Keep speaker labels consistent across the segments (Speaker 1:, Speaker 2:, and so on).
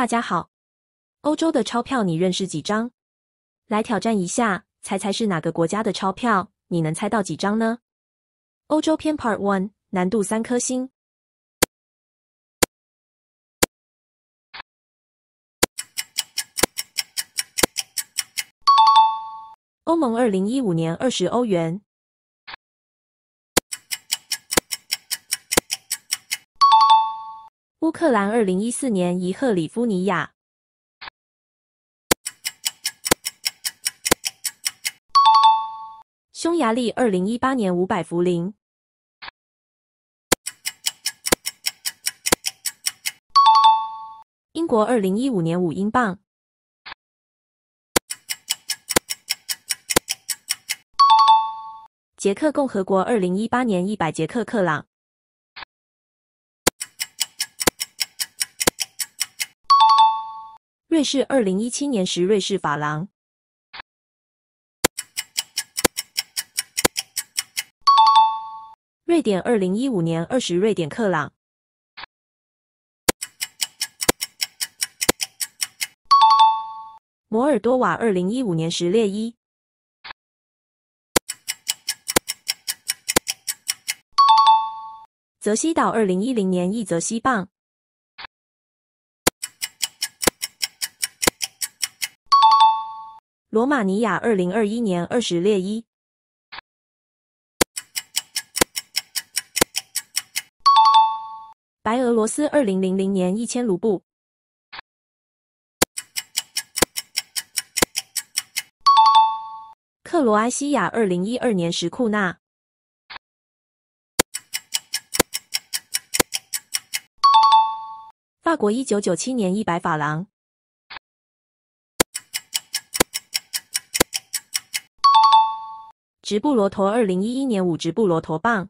Speaker 1: 大家好，欧洲的钞票你认识几张？来挑战一下，猜猜是哪个国家的钞票？你能猜到几张呢？欧洲篇 Part One，难度三颗星。欧盟二零一五年二十欧元。乌克兰二零一四年一赫里夫尼亚，匈牙利二零一八年五百福林，英国二零一五年五英镑，捷克共和国二零一八年一百捷克克朗。瑞士二零一七年十瑞士法郎，瑞典二零一五年二十瑞典克朗，摩尔多瓦二零一五年十列伊，泽西岛二零一零年一泽西镑。罗马尼亚二零二一年二十列一。白俄罗斯二零零零年一千卢布，克罗埃西亚二零一二年十库纳，法国一九九七年一百法郎。直布罗陀，二零一一年五直布罗陀棒。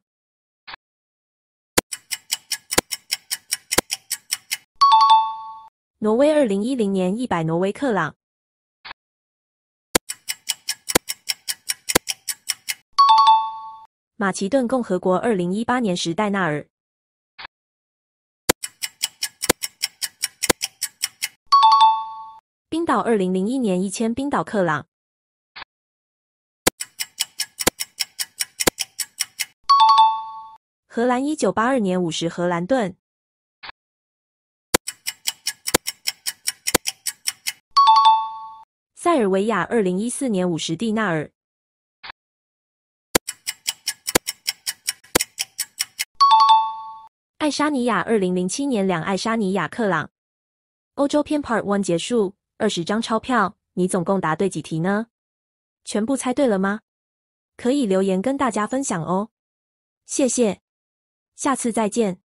Speaker 1: 挪威，二零一零年一百挪威克朗；马其顿共和国，二零一八年时代纳尔；冰岛，二零零一年一千冰岛克朗。荷兰一九八二年五十荷兰盾，塞尔维亚二零一四年五十第纳尔，爱沙尼亚二零零七年两爱沙尼亚克朗。欧洲篇 Part One 结束，二十张钞票，你总共答对几题呢？全部猜对了吗？可以留言跟大家分享哦，谢谢。下次再见。